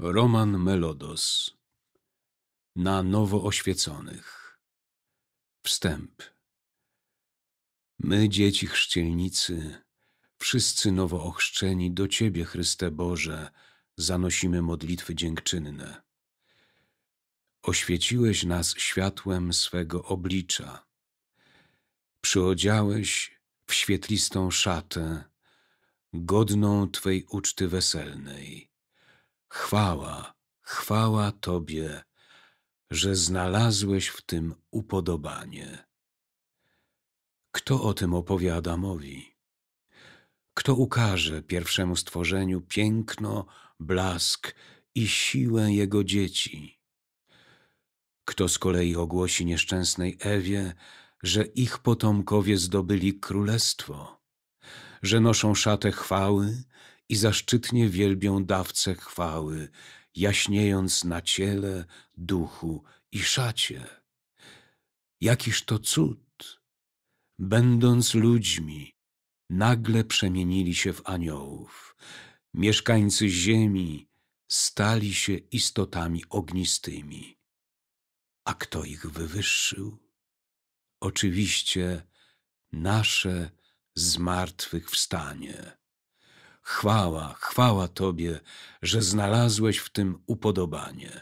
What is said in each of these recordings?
Roman Melodos Na nowo oświeconych Wstęp My, dzieci chrzcielnicy, wszyscy nowo ochrzczeni, do Ciebie, Chryste Boże, zanosimy modlitwy dziękczynne. Oświeciłeś nas światłem swego oblicza. Przyodziałeś w świetlistą szatę, godną Twej uczty weselnej Chwała, chwała Tobie, że znalazłeś w tym upodobanie. Kto o tym opowie Adamowi? Kto ukaże pierwszemu stworzeniu piękno, blask i siłę jego dzieci? Kto z kolei ogłosi nieszczęsnej Ewie, że ich potomkowie zdobyli królestwo, że noszą szatę chwały i zaszczytnie wielbią dawcę chwały, jaśniejąc na ciele, duchu i szacie. Jakiż to cud! Będąc ludźmi, nagle przemienili się w aniołów. Mieszkańcy ziemi stali się istotami ognistymi. A kto ich wywyższył? Oczywiście nasze zmartwychwstanie. Chwała, chwała Tobie, że znalazłeś w tym upodobanie.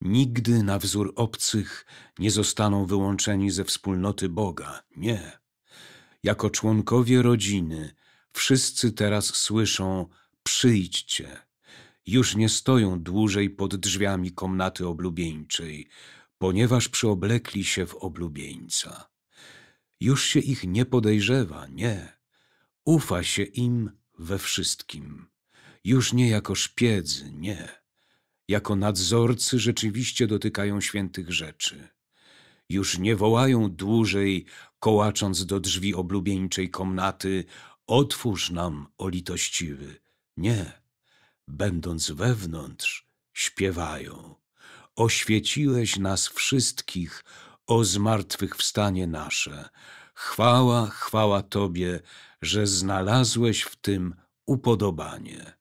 Nigdy na wzór obcych nie zostaną wyłączeni ze wspólnoty Boga, nie. Jako członkowie rodziny wszyscy teraz słyszą: przyjdźcie. Już nie stoją dłużej pod drzwiami komnaty oblubieńczej, ponieważ przyoblekli się w oblubieńca. Już się ich nie podejrzewa, nie Ufa się im we wszystkim. Już nie jako szpiedzy, nie. Jako nadzorcy rzeczywiście dotykają świętych rzeczy. Już nie wołają dłużej, kołacząc do drzwi oblubieńczej komnaty: Otwórz nam, o litościwy. Nie. Będąc wewnątrz, śpiewają: Oświeciłeś nas wszystkich, o zmartwychwstanie nasze Chwała, chwała Tobie, że znalazłeś w tym upodobanie.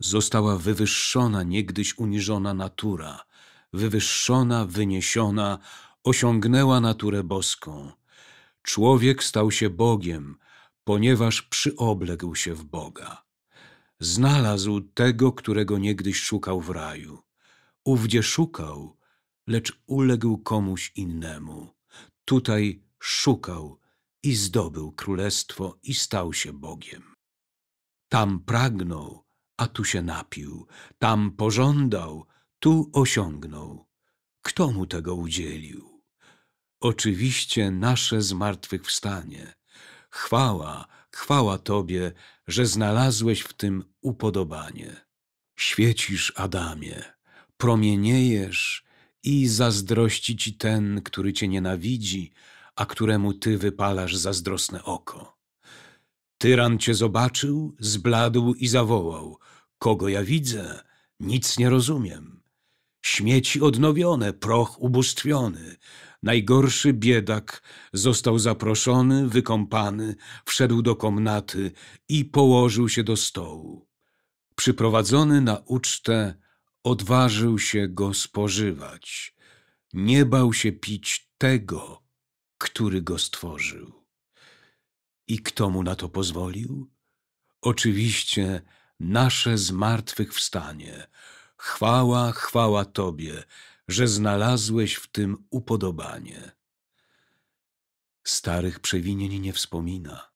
Została wywyższona niegdyś uniżona natura, wywyższona, wyniesiona, osiągnęła naturę boską. Człowiek stał się Bogiem, ponieważ przyobległ się w Boga. Znalazł tego, którego niegdyś szukał w raju. Ówdzie szukał, lecz uległ komuś innemu. Tutaj szukał i zdobył królestwo i stał się Bogiem. Tam pragnął, a tu się napił, tam pożądał, tu osiągnął. Kto mu tego udzielił? Oczywiście nasze zmartwychwstanie. Chwała, chwała Tobie, że znalazłeś w tym upodobanie. Świecisz, Adamie, promieniejesz i zazdrości Ci ten, który Cię nienawidzi, a któremu ty wypalasz zazdrosne oko. Tyran cię zobaczył, zbladł i zawołał: Kogo ja widzę? Nic nie rozumiem. Śmieci odnowione, proch ubóstwiony. Najgorszy biedak został zaproszony, wykąpany, wszedł do komnaty i położył się do stołu. Przyprowadzony na ucztę, odważył się go spożywać. Nie bał się pić tego, który go stworzył. I kto mu na to pozwolił? Oczywiście nasze zmartwychwstanie. Chwała, chwała Tobie, że znalazłeś w tym upodobanie. Starych przewinień nie wspomina.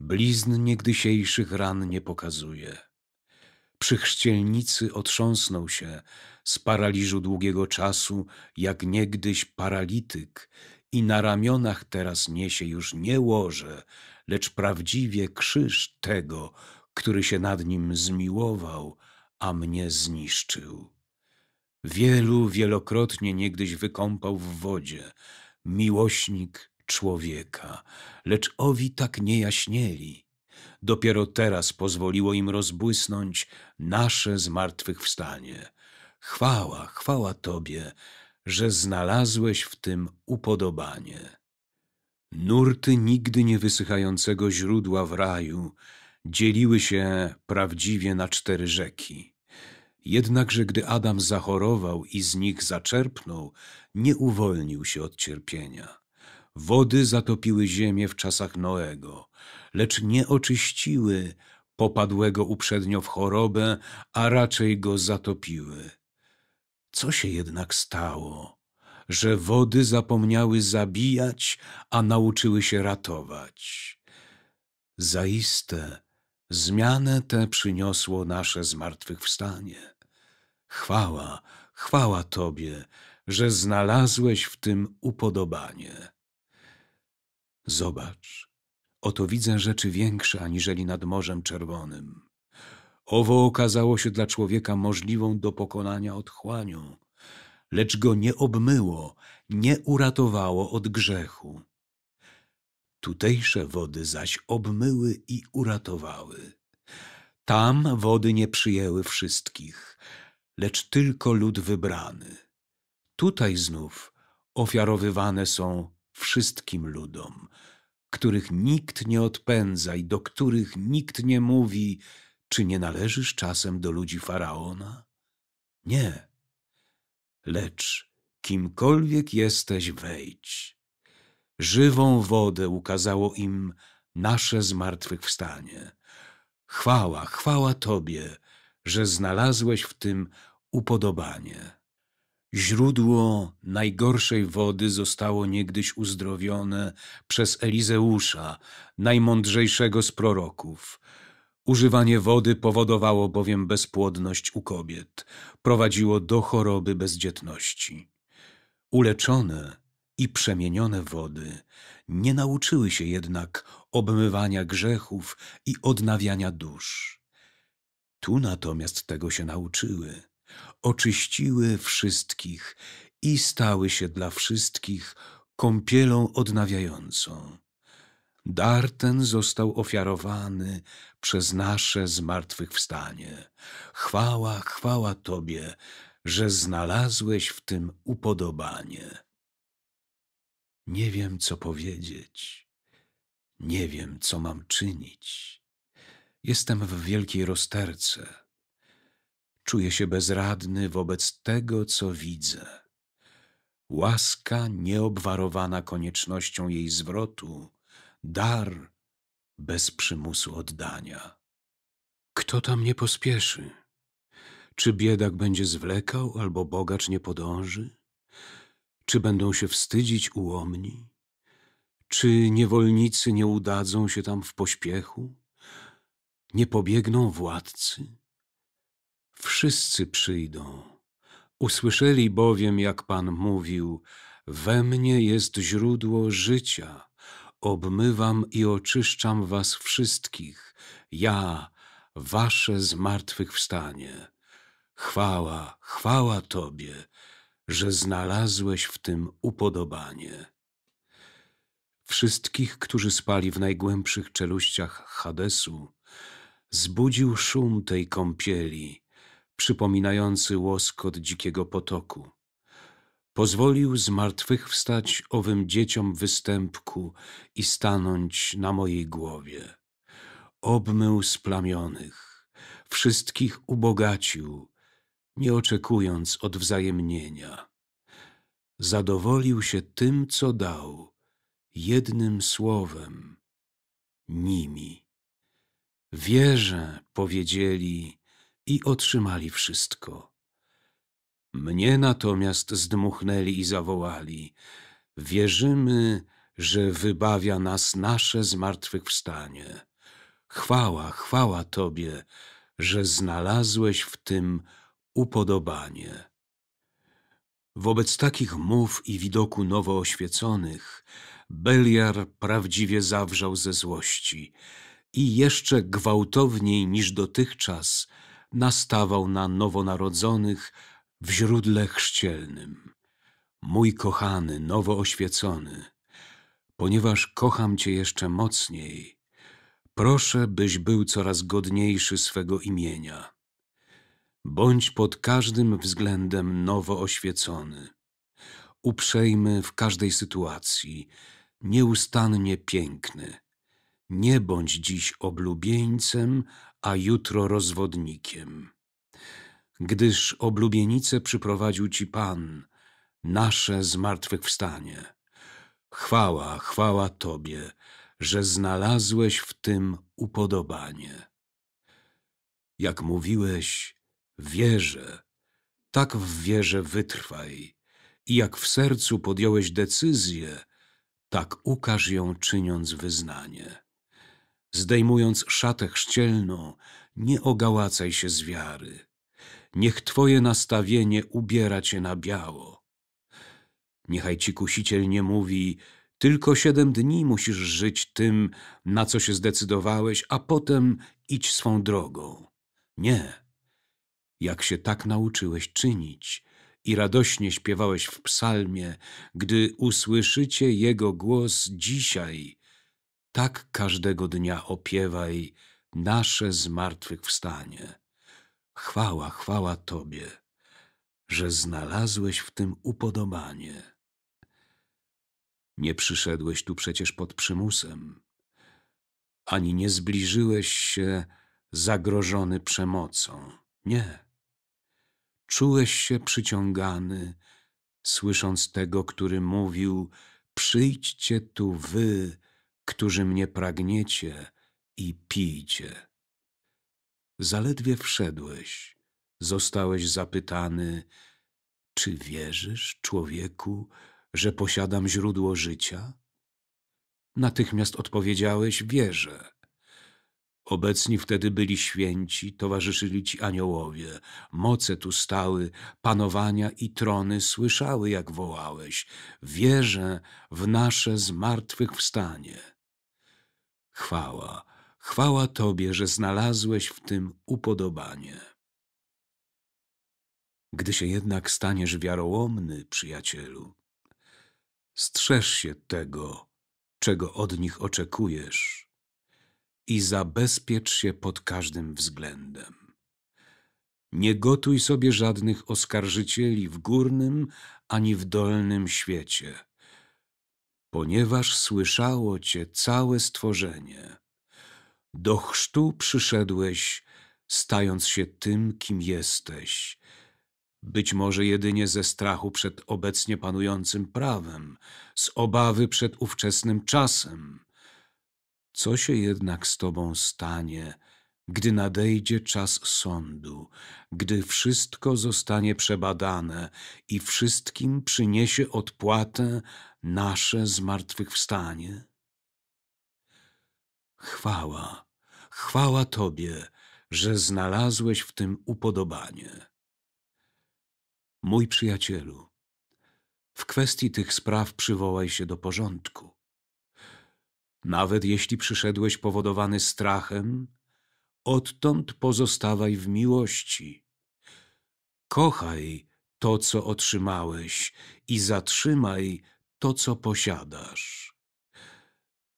Blizn niegdysiejszych ran nie pokazuje. Przy chrzcielnicy otrząsnął się z paraliżu długiego czasu, jak niegdyś paralityk, i na ramionach teraz niesie już nie łoże, lecz prawdziwie krzyż tego, który się nad nim zmiłował, a mnie zniszczył. Wielu wielokrotnie niegdyś wykąpał w wodzie, miłośnik człowieka, lecz owi tak nie jaśnieli. Dopiero teraz pozwoliło im rozbłysnąć nasze zmartwychwstanie. Chwała, chwała Tobie, że znalazłeś w tym upodobanie. Nurty nigdy nie wysychającego źródła w raju dzieliły się prawdziwie na cztery rzeki. Jednakże gdy Adam zachorował i z nich zaczerpnął, nie uwolnił się od cierpienia. Wody zatopiły ziemię w czasach Noego, lecz nie oczyściły popadłego uprzednio w chorobę, a raczej go zatopiły. Co się jednak stało, że wody zapomniały zabijać, a nauczyły się ratować? Zaiste, zmianę tę przyniosło nasze zmartwychwstanie. Chwała, chwała Tobie, że znalazłeś w tym upodobanie. Zobacz, oto widzę rzeczy większe aniżeli nad Morzem Czerwonym. Owo okazało się dla człowieka możliwą do pokonania otchłanią, lecz go nie obmyło, nie uratowało od grzechu. Tutejsze wody zaś obmyły i uratowały. Tam wody nie przyjęły wszystkich, lecz tylko lud wybrany. Tutaj znów ofiarowywane są wszystkim ludom, których nikt nie odpędza i do których nikt nie mówi – czy nie należysz czasem do ludzi faraona? Nie. Lecz kimkolwiek jesteś, wejdź. Żywą wodę ukazało im nasze zmartwychwstanie. Chwała, chwała Tobie, że znalazłeś w tym upodobanie. Źródło najgorszej wody zostało niegdyś uzdrowione przez Elizeusza, najmądrzejszego z proroków – Używanie wody powodowało bowiem bezpłodność u kobiet, prowadziło do choroby bezdzietności. Uleczone i przemienione wody nie nauczyły się jednak obmywania grzechów i odnawiania dusz. Tu natomiast tego się nauczyły. Oczyściły wszystkich i stały się dla wszystkich kąpielą odnawiającą. Dar ten został ofiarowany przez nasze zmartwychwstanie. Chwała, chwała Tobie, że znalazłeś w tym upodobanie. Nie wiem, co powiedzieć. Nie wiem, co mam czynić. Jestem w wielkiej rozterce. Czuję się bezradny wobec tego, co widzę. Łaska, nieobwarowana koniecznością jej zwrotu, dar bez przymusu oddania. Kto tam nie pospieszy? Czy biedak będzie zwlekał, albo bogacz nie podąży? Czy będą się wstydzić ułomni? Czy niewolnicy nie udadzą się tam w pośpiechu? Nie pobiegną władcy? Wszyscy przyjdą. Usłyszeli bowiem, jak Pan mówił, we mnie jest źródło życia obmywam i oczyszczam was wszystkich, ja, wasze zmartwychwstanie. Chwała, chwała Tobie, że znalazłeś w tym upodobanie. Wszystkich, którzy spali w najgłębszych czeluściach Hadesu, zbudził szum tej kąpieli, przypominający łoskot dzikiego potoku. Pozwolił zmartwychwstać owym dzieciom występku i stanąć na mojej głowie. Obmył splamionych, wszystkich ubogacił, nie oczekując odwzajemnienia. Zadowolił się tym, co dał, jednym słowem, nimi. Wierzę, powiedzieli i otrzymali wszystko. Mnie natomiast zdmuchnęli i zawołali: Wierzymy, że wybawia nas nasze zmartwychwstanie. Chwała, chwała Tobie, że znalazłeś w tym upodobanie. Wobec takich mów i widoku nowo oświeconych, Beliar prawdziwie zawrzał ze złości i jeszcze gwałtowniej niż dotychczas nastawał na nowonarodzonych, w źródle chrzcielnym. Mój kochany, nowo oświecony, ponieważ kocham Cię jeszcze mocniej, proszę, byś był coraz godniejszy swego imienia. Bądź pod każdym względem nowo oświecony, uprzejmy w każdej sytuacji, nieustannie piękny. Nie bądź dziś oblubieńcem, a jutro rozwodnikiem gdyż oblubienice przyprowadził Ci Pan, nasze zmartwychwstanie. Chwała, chwała Tobie, że znalazłeś w tym upodobanie. Jak mówiłeś, wierzę, tak w wierze wytrwaj i jak w sercu podjąłeś decyzję, tak ukaż ją czyniąc wyznanie. Zdejmując szatę chrzcielną, nie ogałacaj się z wiary niech Twoje nastawienie ubiera Cię na biało. Niechaj Ci kusiciel nie mówi, tylko siedem dni musisz żyć tym, na co się zdecydowałeś, a potem idź swą drogą. Nie. Jak się tak nauczyłeś czynić i radośnie śpiewałeś w psalmie, gdy usłyszycie Jego głos dzisiaj, tak każdego dnia opiewaj nasze zmartwychwstanie. Chwała, chwała Tobie, że znalazłeś w tym upodobanie. Nie przyszedłeś tu przecież pod przymusem, ani nie zbliżyłeś się zagrożony przemocą. Nie. Czułeś się przyciągany, słysząc tego, który mówił: Przyjdźcie tu wy, którzy mnie pragniecie, i pijcie. Zaledwie wszedłeś, zostałeś zapytany, czy wierzysz, człowieku, że posiadam źródło życia? Natychmiast odpowiedziałeś, wierzę. Obecni wtedy byli święci, towarzyszyli ci aniołowie, moce tu stały, panowania i trony słyszały, jak wołałeś, wierzę w nasze zmartwychwstanie. Chwała, Chwała Tobie, że znalazłeś w tym upodobanie. Gdy się jednak staniesz wiarołomny, przyjacielu, strzeż się tego, czego od nich oczekujesz i zabezpiecz się pod każdym względem. Nie gotuj sobie żadnych oskarżycieli w górnym ani w dolnym świecie, ponieważ słyszało Cię całe stworzenie do chrztu przyszedłeś, stając się tym, kim jesteś. Być może jedynie ze strachu przed obecnie panującym prawem, z obawy przed ówczesnym czasem. Co się jednak z tobą stanie, gdy nadejdzie czas sądu, gdy wszystko zostanie przebadane i wszystkim przyniesie odpłatę nasze zmartwychwstanie? Chwała Chwała Tobie, że znalazłeś w tym upodobanie. Mój przyjacielu, w kwestii tych spraw przywołaj się do porządku. Nawet jeśli przyszedłeś powodowany strachem, odtąd pozostawaj w miłości. Kochaj to, co otrzymałeś i zatrzymaj to, co posiadasz.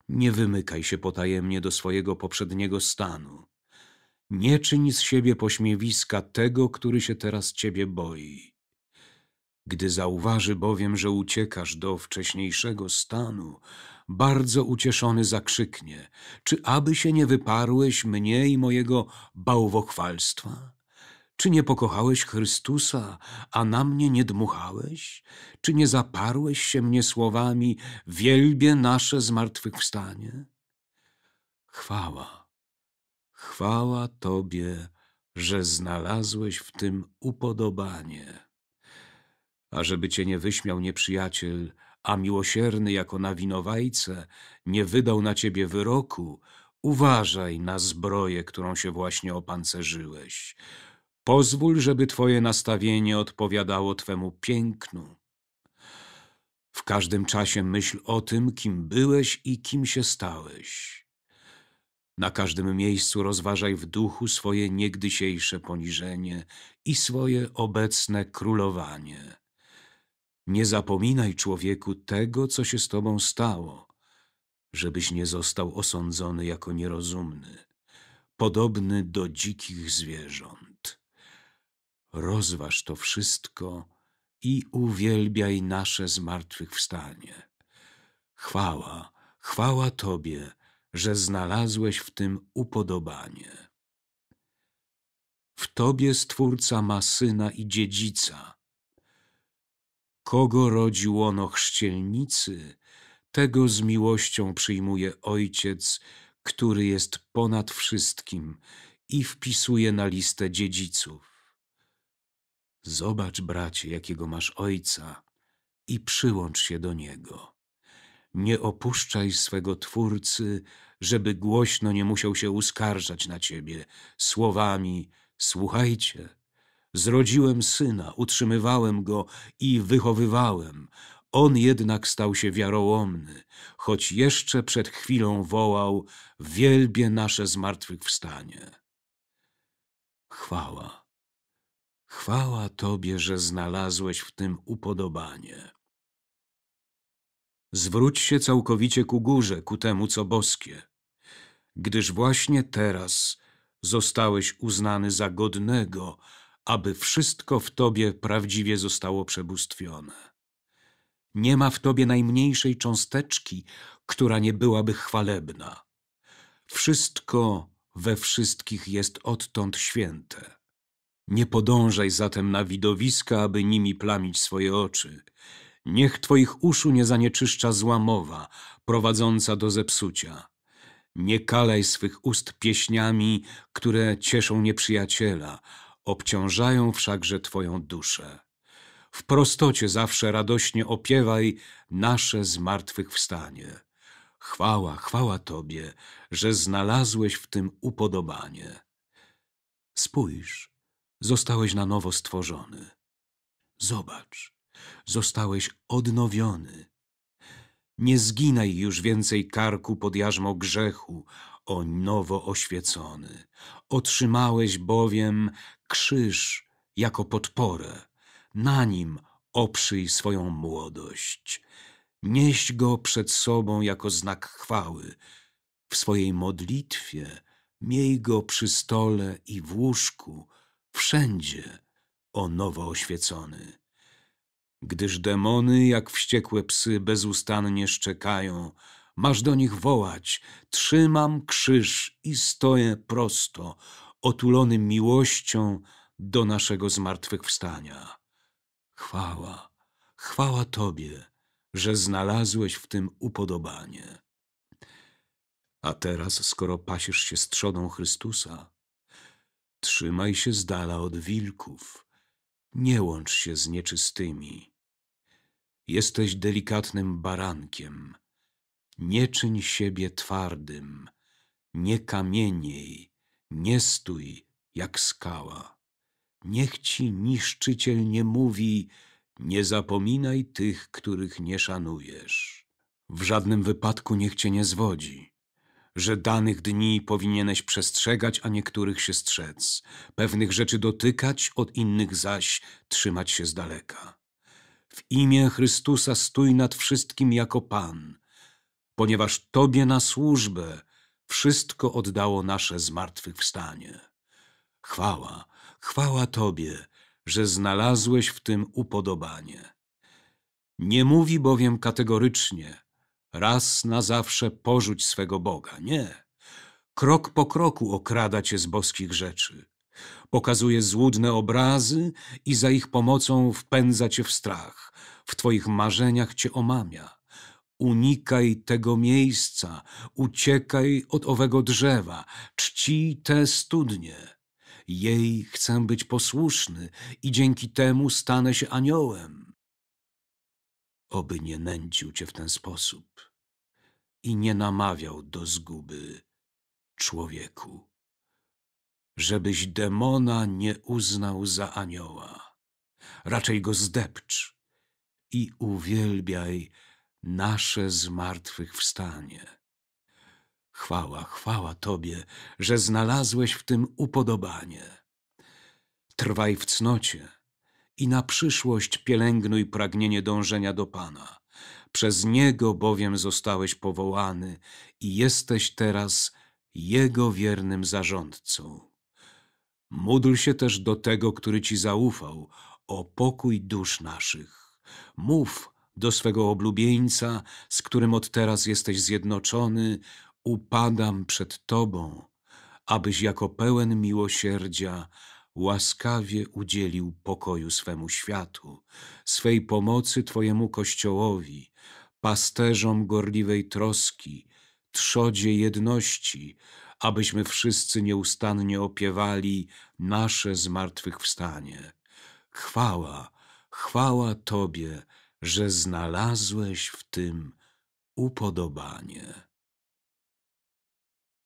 Nie wymykaj się potajemnie do swojego poprzedniego stanu. Nie czyń z siebie pośmiewiska tego, który się teraz ciebie boi. Gdy zauważy bowiem, że uciekasz do wcześniejszego stanu, bardzo ucieszony zakrzyknie, czy aby się nie wyparłeś mnie i mojego bałwochwalstwa? Czy nie pokochałeś Chrystusa, a na mnie nie dmuchałeś? Czy nie zaparłeś się mnie słowami, wielbie nasze zmartwychwstanie? Chwała, chwała Tobie, że znalazłeś w tym upodobanie. A żeby Cię nie wyśmiał nieprzyjaciel, a miłosierny jako na winowajce nie wydał na Ciebie wyroku, uważaj na zbroję, którą się właśnie opancerzyłeś – Pozwól, żeby Twoje nastawienie odpowiadało Twemu pięknu. W każdym czasie myśl o tym, kim byłeś i kim się stałeś. Na każdym miejscu rozważaj w duchu swoje niegdysiejsze poniżenie i swoje obecne królowanie. Nie zapominaj, człowieku, tego, co się z tobą stało, żebyś nie został osądzony jako nierozumny, podobny do dzikich zwierząt rozważ to wszystko i uwielbiaj nasze zmartwychwstanie. Chwała, chwała Tobie, że znalazłeś w tym upodobanie. W Tobie Stwórca ma syna i dziedzica. Kogo rodził ono chrzcielnicy, tego z miłością przyjmuje Ojciec, który jest ponad wszystkim i wpisuje na listę dziedziców. Zobacz, bracie, jakiego masz ojca i przyłącz się do niego. Nie opuszczaj swego twórcy, żeby głośno nie musiał się uskarżać na ciebie słowami: Słuchajcie, zrodziłem syna, utrzymywałem go i wychowywałem. On jednak stał się wiarołomny, choć jeszcze przed chwilą wołał: Wielbie nasze zmartwychwstanie. Chwała Chwała Tobie, że znalazłeś w tym upodobanie. Zwróć się całkowicie ku górze, ku temu, co boskie, gdyż właśnie teraz zostałeś uznany za godnego, aby wszystko w Tobie prawdziwie zostało przebóstwione. Nie ma w Tobie najmniejszej cząsteczki, która nie byłaby chwalebna. Wszystko we wszystkich jest odtąd święte. Nie podążaj zatem na widowiska, aby nimi plamić swoje oczy. Niech twoich uszu nie zanieczyszcza złamowa, prowadząca do zepsucia. Nie kalaj swych ust pieśniami, które cieszą nieprzyjaciela, obciążają wszakże twoją duszę. W prostocie zawsze radośnie opiewaj nasze zmartwychwstanie. Chwała, chwała Tobie, że znalazłeś w tym upodobanie. Spójrz, zostałeś na nowo stworzony. Zobacz, zostałeś odnowiony. Nie zginaj już więcej karku pod jarzmo grzechu, o nowo oświecony. Otrzymałeś bowiem krzyż jako podporę. Na nim oprzyj swoją młodość. Nieś go przed sobą jako znak chwały. W swojej modlitwie miej go przy stole i w łóżku, wszędzie, o nowo oświecony. Gdyż demony, jak wściekłe psy, bezustannie szczekają, masz do nich wołać, trzymam krzyż i stoję prosto, otulony miłością do naszego zmartwychwstania. Chwała, chwała Tobie, że znalazłeś w tym upodobanie. A teraz, skoro pasiesz się strzodą Chrystusa, Trzymaj się z dala od wilków, nie łącz się z nieczystymi. Jesteś delikatnym barankiem, nie czyń siebie twardym, nie kamieniej, nie stój jak skała. Niech ci niszczyciel nie mówi, nie zapominaj tych, których nie szanujesz. W żadnym wypadku niech cię nie zwodzi że danych dni powinieneś przestrzegać, a niektórych się strzec, pewnych rzeczy dotykać, od innych zaś trzymać się z daleka. W imię Chrystusa stój nad wszystkim jako Pan, ponieważ Tobie na służbę wszystko oddało nasze zmartwychwstanie. Chwała, chwała Tobie, że znalazłeś w tym upodobanie. Nie mówi bowiem kategorycznie – Raz na zawsze porzuć swego Boga. Nie. Krok po kroku okrada cię z boskich rzeczy. Pokazuje złudne obrazy i za ich pomocą wpędza cię w strach. W twoich marzeniach cię omamia. Unikaj tego miejsca, uciekaj od owego drzewa, czci te studnie. Jej chcę być posłuszny i dzięki temu stanę się aniołem. Oby nie nęcił cię w ten sposób i nie namawiał do zguby człowieku, żebyś demona nie uznał za anioła, raczej go zdepcz i uwielbiaj nasze zmartwychwstanie. Chwała, chwała Tobie, że znalazłeś w tym upodobanie. Trwaj w cnocie i na przyszłość pielęgnuj pragnienie dążenia do Pana, przez Niego bowiem zostałeś powołany i jesteś teraz Jego wiernym zarządcą. Módl się też do tego, który Ci zaufał, o pokój dusz naszych. Mów do swego oblubieńca, z którym od teraz jesteś zjednoczony, upadam przed Tobą, abyś jako pełen miłosierdzia łaskawie udzielił pokoju swemu światu, swej pomocy Twojemu Kościołowi, pasterzom gorliwej troski, trzodzie jedności, abyśmy wszyscy nieustannie opiewali nasze zmartwychwstanie. Chwała, chwała Tobie, że znalazłeś w tym upodobanie.